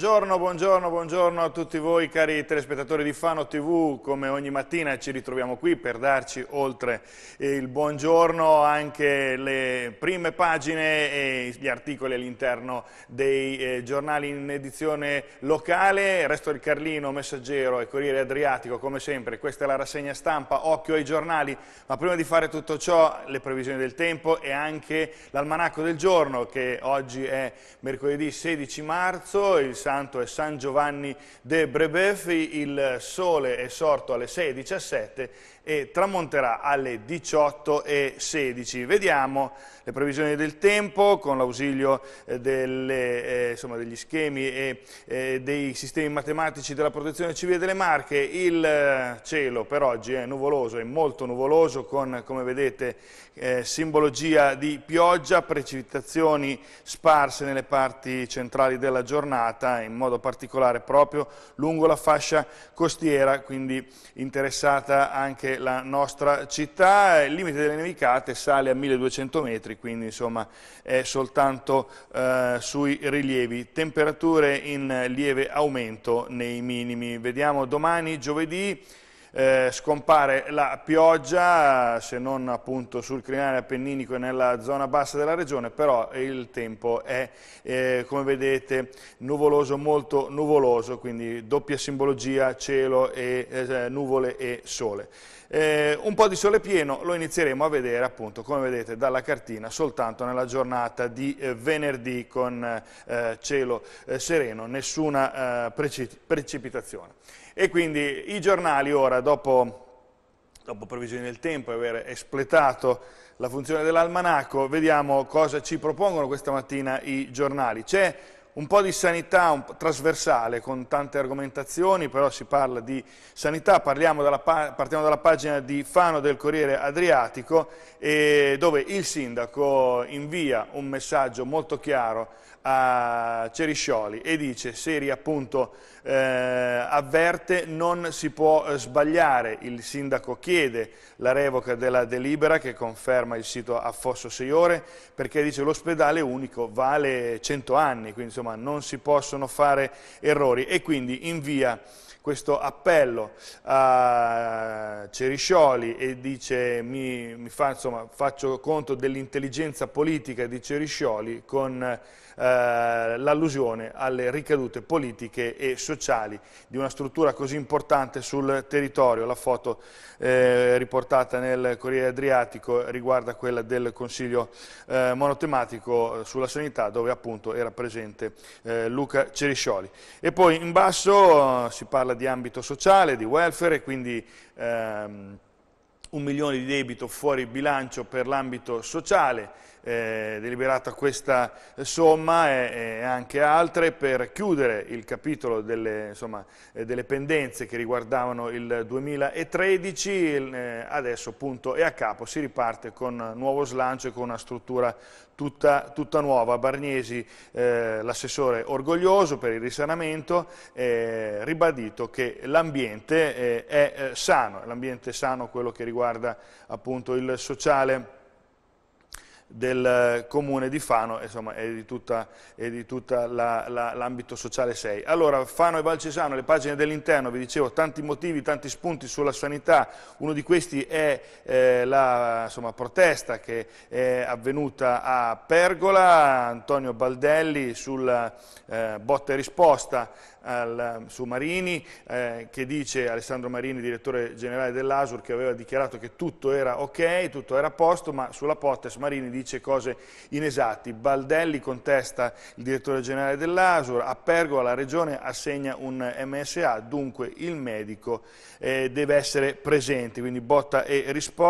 Buongiorno, buongiorno, buongiorno a tutti voi cari telespettatori di Fano TV, come ogni mattina ci ritroviamo qui per darci oltre eh, il buongiorno anche le prime pagine e gli articoli all'interno dei eh, giornali in edizione locale, Resto del Carlino, Messaggero e Corriere Adriatico come sempre, questa è la rassegna stampa, occhio ai giornali, ma prima di fare tutto ciò le previsioni del tempo e anche l'almanacco del giorno che oggi è mercoledì 16 marzo, il santo è San Giovanni de Brebeuf, il sole è sorto alle 6.17 e tramonterà alle 18.16. Vediamo le previsioni del tempo con l'ausilio eh, eh degli schemi e eh, dei sistemi matematici della protezione civile delle Marche. Il eh, cielo per oggi è nuvoloso, è molto nuvoloso con, come vedete, eh, simbologia di pioggia, precipitazioni sparse nelle parti centrali della giornata, in modo particolare proprio lungo la fascia costiera, quindi interessata anche anche la nostra città, il limite delle nevicate sale a 1200 metri, quindi insomma è soltanto eh, sui rilievi, temperature in lieve aumento nei minimi. Vediamo domani, giovedì, eh, scompare la pioggia, se non appunto sul crinale appenninico e nella zona bassa della regione, però il tempo è, eh, come vedete, nuvoloso, molto nuvoloso, quindi doppia simbologia, cielo, e, eh, nuvole e sole. Eh, un po' di sole pieno lo inizieremo a vedere appunto come vedete dalla cartina soltanto nella giornata di eh, venerdì con eh, cielo eh, sereno, nessuna eh, preci precipitazione. E quindi i giornali ora dopo, dopo previsioni del tempo e aver espletato la funzione dell'almanaco vediamo cosa ci propongono questa mattina i giornali. C'è un po' di sanità po trasversale con tante argomentazioni, però si parla di sanità, dalla partiamo dalla pagina di Fano del Corriere Adriatico dove il sindaco invia un messaggio molto chiaro a Ceriscioli e dice Seri appunto eh, avverte non si può eh, sbagliare, il sindaco chiede la revoca della delibera che conferma il sito a Fosso 6 ore perché dice l'ospedale unico vale 100 anni, quindi insomma ma non si possono fare errori e quindi invia questo appello a Ceriscioli e dice mi, mi fa, insomma, faccio conto dell'intelligenza politica di Ceriscioli con eh, l'allusione alle ricadute politiche e sociali di una struttura così importante sul territorio. La foto eh, riportata nel Corriere Adriatico riguarda quella del Consiglio eh, monotematico sulla sanità dove appunto era presente eh, Luca Ceriscioli. E poi in basso eh, si parla parla di ambito sociale, di welfare, e quindi ehm, un milione di debito fuori bilancio per l'ambito sociale, eh, deliberata questa somma e, e, anche altre per chiudere il capitolo delle, insomma, eh, delle pendenze che riguardavano il 2013, il, eh, adesso appunto è a capo, si riparte con nuovo slancio e con una struttura Tutta, tutta, nuova. Barniesi, eh, l'assessore orgoglioso per il risanamento, eh, ribadito che l'ambiente eh, è eh, sano, l'ambiente sano quello che riguarda appunto il sociale del comune di Fano insomma, e di tutto l'ambito la, la, sociale 6. Allora, Fano e Valcesano, le pagine dell'interno, vi dicevo, tanti motivi, tanti spunti sulla sanità, uno di questi è eh, la insomma, protesta che è avvenuta a Pergola, Antonio Baldelli sulla eh, botta e risposta al, ehm, su Marini eh, che dice Alessandro Marini, direttore generale dell'Asur, che aveva dichiarato che tutto era ok, tutto era a posto, ma sulla Pottes Marini dice cose inesatti. Baldelli contesta il direttore generale dell'Asur, a Pergola la regione assegna un MSA, dunque il medico eh, deve essere presente, quindi botta e risposta.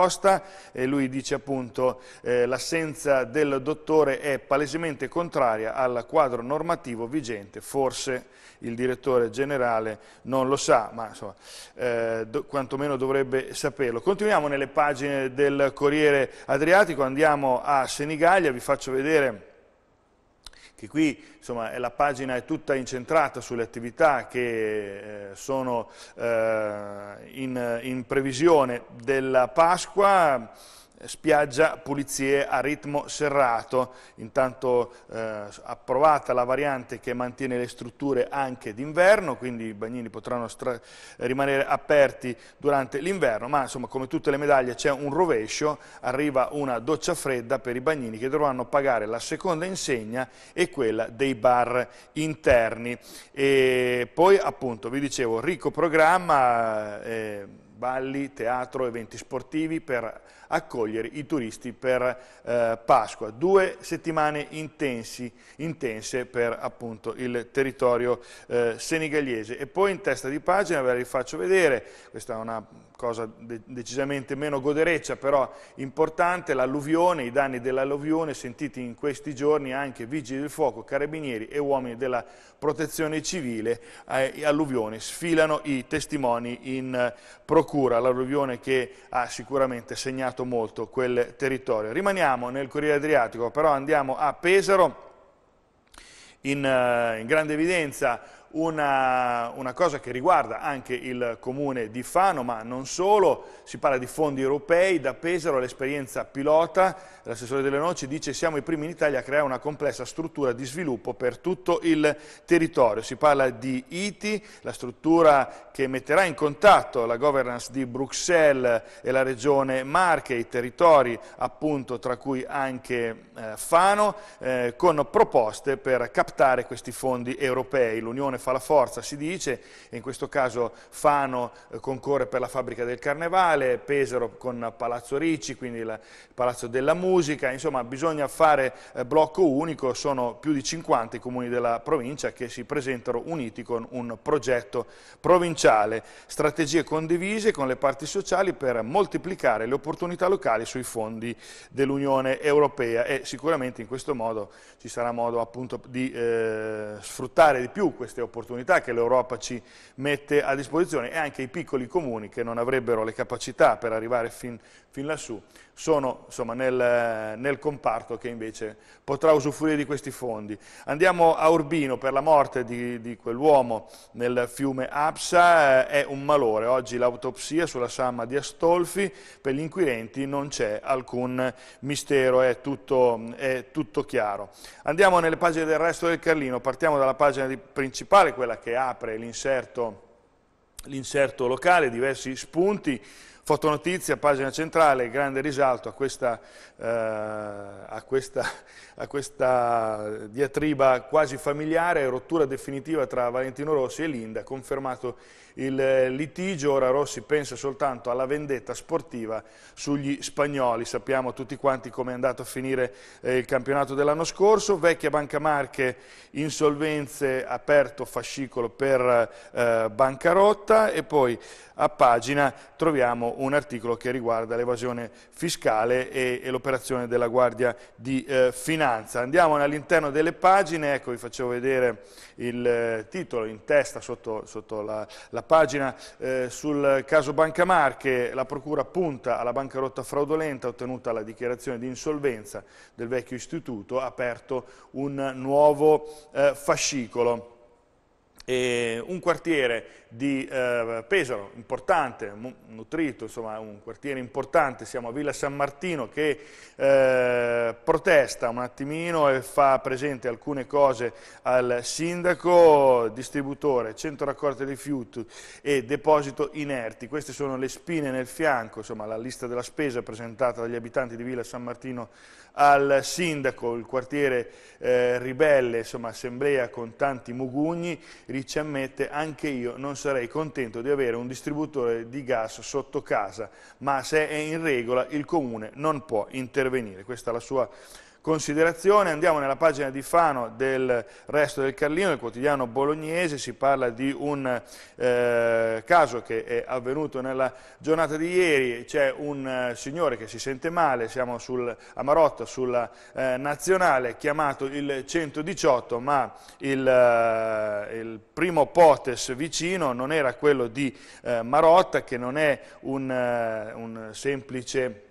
E lui dice appunto eh, l'assenza del dottore è palesemente contraria al quadro normativo vigente, forse il direttore generale non lo sa, ma insomma, eh, do, quantomeno dovrebbe saperlo. Continuiamo nelle pagine del Corriere Adriatico, andiamo a Senigallia, vi faccio vedere che qui insomma, la pagina è tutta incentrata sulle attività che eh, sono eh, in, in previsione della Pasqua, spiaggia, pulizie a ritmo serrato, intanto eh, approvata la variante che mantiene le strutture anche d'inverno, quindi i bagnini potranno rimanere aperti durante l'inverno, ma insomma come tutte le medaglie c'è un rovescio, arriva una doccia fredda per i bagnini che dovranno pagare la seconda insegna e quella dei bar interni. E poi appunto vi dicevo ricco programma... Eh, balli, teatro, eventi sportivi per accogliere i turisti per eh, Pasqua. Due settimane intensi, intense per appunto il territorio eh, senegaliese. E poi in testa di pagina ve la rifaccio vedere, questa è una cosa de decisamente meno godereccia, però importante, l'alluvione, i danni dell'alluvione sentiti in questi giorni anche vigili del fuoco, carabinieri e uomini della protezione civile, eh, alluvione, sfilano i testimoni in eh, procura, l'alluvione che ha sicuramente segnato molto quel territorio. Rimaniamo nel Corriere Adriatico, però andiamo a Pesaro, in, eh, in grande evidenza una, una, cosa che riguarda anche il comune di Fano, ma non solo, si parla di fondi europei, da Pesaro l'esperienza pilota, l'assessore delle Noci dice siamo i primi in Italia a creare una complessa struttura di sviluppo per tutto il territorio, si parla di ITI, la struttura che metterà in contatto la governance di Bruxelles e la regione Marche, i territori appunto tra cui anche eh, Fano, eh, con proposte per captare questi fondi europei, l'Unione fa la forza, si dice, in questo caso Fano eh, concorre per la fabbrica del Carnevale, Pesaro con Palazzo Ricci, quindi il Palazzo della Musica, insomma bisogna fare eh, blocco unico, sono più di 50 i comuni della provincia che si presentano uniti con un progetto provinciale, strategie condivise con le parti sociali per moltiplicare le opportunità locali sui fondi dell'Unione Europea e sicuramente in questo modo ci sarà modo appunto di eh, sfruttare di più queste opportunità opportunità che l'Europa ci mette a disposizione e anche i piccoli comuni che non avrebbero le capacità per arrivare fin, fin lassù sono insomma, nel, nel, comparto che invece potrà usufruire di questi fondi. Andiamo a Urbino per la morte di, di quell'uomo nel fiume Apsa, eh, è un malore. Oggi l'autopsia sulla Samma di Astolfi, per gli inquirenti non c'è alcun mistero, è tutto, è tutto chiaro. Andiamo nelle pagine del resto del Carlino, partiamo dalla pagina principale percentuale, quella che apre l'inserto locale, diversi spunti, Fotonotizia, pagina centrale, grande risalto a questa, eh, a, questa, a questa, diatriba quasi familiare, rottura definitiva tra Valentino Rossi e Linda, confermato il eh, litigio, ora Rossi pensa soltanto alla vendetta sportiva sugli spagnoli, sappiamo tutti quanti come è andato a finire eh, il campionato dell'anno scorso, vecchia Banca Marche, insolvenze, aperto fascicolo per eh, bancarotta e poi a pagina troviamo un articolo che riguarda l'evasione fiscale e, e l'operazione della Guardia di eh, Finanza. Andiamo all'interno delle pagine, ecco vi facevo vedere il eh, titolo in testa sotto, sotto la, la, pagina eh, sul caso Banca Marche, la Procura punta alla bancarotta fraudolenta ottenuta la dichiarazione di insolvenza del vecchio istituto, ha aperto un nuovo eh, fascicolo. E un quartiere di eh, Pesaro, importante, nutrito, insomma un quartiere importante, siamo a Villa San Martino che eh, protesta un attimino e fa presente alcune cose al sindaco, distributore, centro raccolta rifiuti e deposito inerti, queste sono le spine nel fianco, insomma la lista della spesa presentata dagli abitanti di Villa San Martino al sindaco, il quartiere eh, ribelle, insomma assemblea con tanti mugugni, ammette anche io non sarei contento di avere un distributore di gas sotto casa, ma se è in regola il comune non può intervenire. Questa è la sua considerazione, andiamo nella pagina di Fano del resto del Carlino, del quotidiano bolognese, si parla di un eh, caso che è avvenuto nella giornata di ieri, c'è un eh, signore che si sente male, siamo sul, a Marotta sulla eh, nazionale, chiamato il 118, ma il, eh, il, primo potes vicino non era quello di eh, Marotta, che non è un, eh, un semplice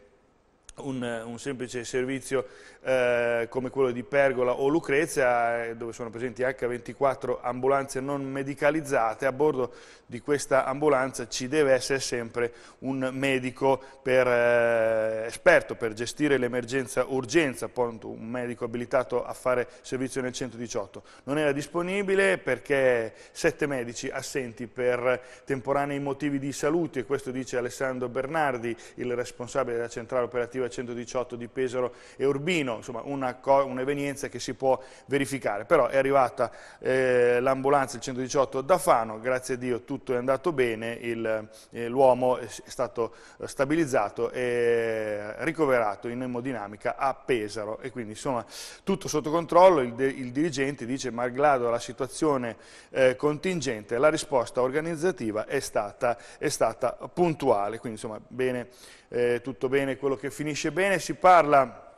un, un, semplice servizio eh, come quello di Pergola o Lucrezia, eh, dove sono presenti H24 ambulanze non medicalizzate, a bordo di questa ambulanza ci deve essere sempre un medico per, eh, esperto per gestire l'emergenza urgenza, appunto un medico abilitato a fare servizio nel 118. Non era disponibile perché sette medici assenti per temporanei motivi di salute, e questo dice Alessandro Bernardi, il responsabile della centrale operativa 118 di Pesaro e Urbino, insomma un'evenienza un che si può verificare. Però è arrivata eh, l'ambulanza, il 118 da Fano, grazie a Dio tutto è andato bene, eh, l'uomo eh, è stato eh, stabilizzato e ricoverato in emodinamica a Pesaro e quindi insomma tutto sotto controllo, il, il dirigente dice malgrado la situazione eh, contingente, la risposta organizzativa è stata, è stata puntuale, quindi insomma bene, eh, tutto bene quello che finisce capisce bene, si parla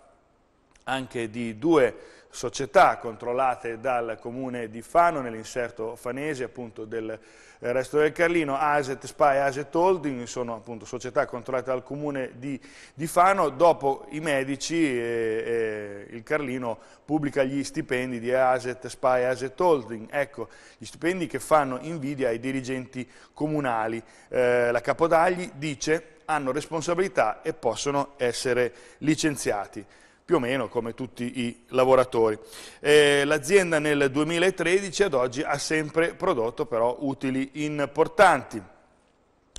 anche di due società controllate dal comune di Fano, nell'inserto fanese appunto del eh, resto del Carlino, Aset Spy e Aset Holding, sono appunto società controllate dal comune di, di Fano, dopo i medici eh, eh, il Carlino pubblica gli stipendi di Aset Spy e Aset Holding, ecco gli stipendi che fanno invidia ai dirigenti comunali. Eh, la Capodagli dice hanno responsabilità e possono essere licenziati più o meno come tutti i lavoratori. Eh, L'azienda nel 2013 ad oggi ha sempre prodotto però utili importanti.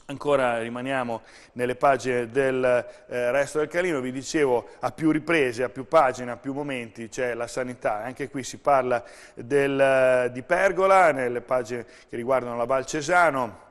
Ancora rimaniamo nelle pagine del eh, resto del calino, vi dicevo a più riprese, a più pagine, a più momenti c'è la sanità, anche qui si parla del, eh, di Pergola, nelle pagine che riguardano la Val Cesano,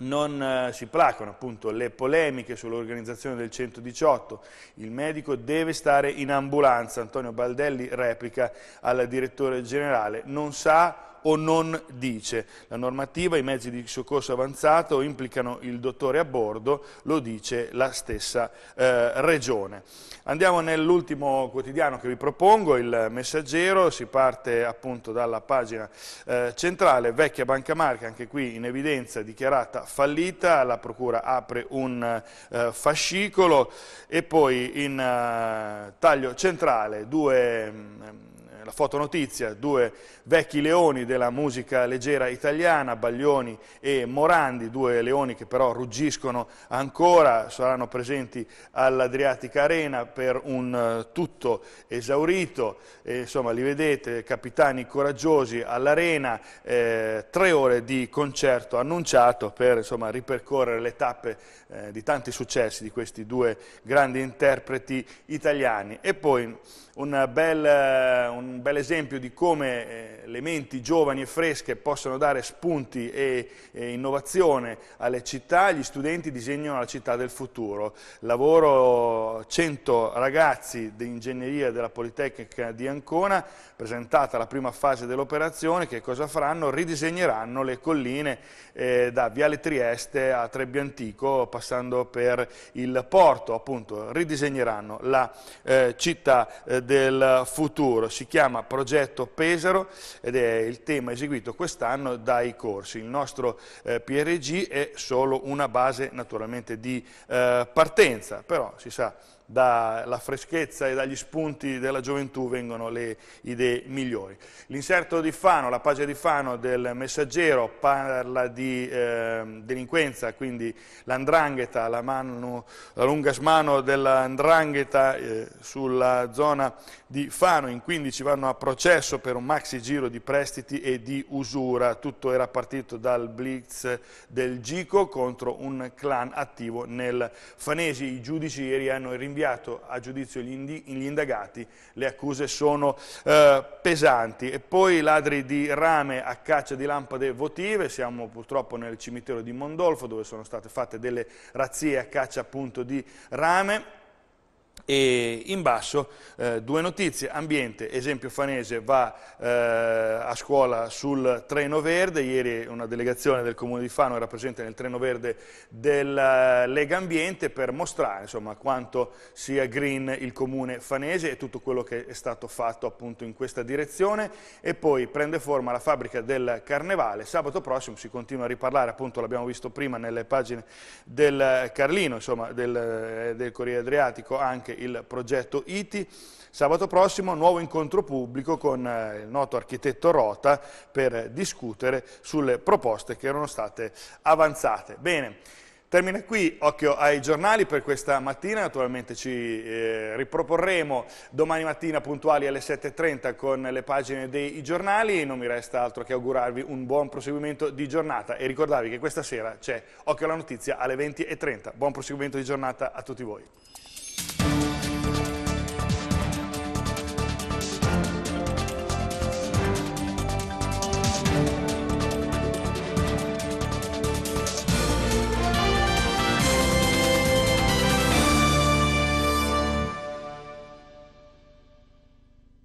non eh, si placano appunto le polemiche sull'organizzazione del 118, il medico deve stare in ambulanza, Antonio Baldelli replica al direttore generale, non sa o non dice. La normativa, i mezzi di soccorso avanzato implicano il dottore a bordo, lo dice la stessa eh, regione. Andiamo nell'ultimo quotidiano che vi propongo, il Messaggero, si parte appunto dalla pagina eh, centrale, vecchia Banca Marca, anche qui in evidenza dichiarata fallita, la procura apre un eh, fascicolo e poi in eh, taglio centrale due mm, eh, la fotonotizia, due vecchi leoni della musica leggera italiana, Baglioni e Morandi, due leoni che però ruggiscono ancora, saranno presenti all'Adriatica Arena per un eh, tutto esaurito, e, insomma li vedete, capitani coraggiosi all'Arena, eh, tre ore di concerto annunciato per insomma, ripercorrere le tappe eh, di tanti successi di questi due grandi interpreti italiani. E poi un bel... Eh, un bel esempio di come eh, le menti giovani e fresche possono dare spunti e, innovazione alle città, gli studenti disegnano la città del futuro. Lavoro 100 ragazzi di ingegneria della Politecnica di Ancona, presentata la prima fase dell'operazione, che cosa faranno? Ridisegneranno le colline eh, da Viale Trieste a Trebbia Antico, passando per il porto, appunto, ridisegneranno la eh, città del futuro. Si chiama Progetto Pesaro ed è il tema eseguito quest'anno dai corsi. Il nostro eh, PRG è solo una base naturalmente di eh, partenza, però si sa dalla freschezza e dagli spunti della gioventù vengono le idee migliori. L'inserto di Fano, la pagina di Fano del messaggero parla di eh, delinquenza, quindi l'andrangheta, la, la lunga smano dell'andrangheta eh, sulla zona di Fano, in 15 vanno a processo per un maxi giro di prestiti e di usura, tutto era partito dal blitz del Gico contro un clan attivo nel Fanesi, i giudici ieri hanno rinviato rinviato a giudizio gli, indagati, le accuse sono eh, pesanti. E poi ladri di rame a caccia di lampade votive, siamo purtroppo nel cimitero di Mondolfo dove sono state fatte delle razzie a caccia appunto di rame e in basso eh, due notizie, ambiente, esempio Fanese va eh, a scuola sul treno verde, ieri una delegazione del comune di Fano era presente nel treno verde del eh, Lega Ambiente per mostrare insomma, quanto sia green il comune fanese e tutto quello che è stato fatto appunto in questa direzione e poi prende forma la fabbrica del Carnevale, sabato prossimo si continua a riparlare, appunto l'abbiamo visto prima nelle pagine del Carlino, insomma del, eh, del Corriere Adriatico anche il progetto ITI. Sabato prossimo nuovo incontro pubblico con eh, il noto architetto Rota per discutere sulle proposte che erano state avanzate. Bene. Termina qui, occhio ai giornali per questa mattina, naturalmente ci eh, riproporremo domani mattina puntuali alle 7.30 con le pagine dei giornali, non mi resta altro che augurarvi un buon proseguimento di giornata e ricordarvi che questa sera c'è Occhio alla notizia alle 20.30, buon proseguimento di giornata a tutti voi.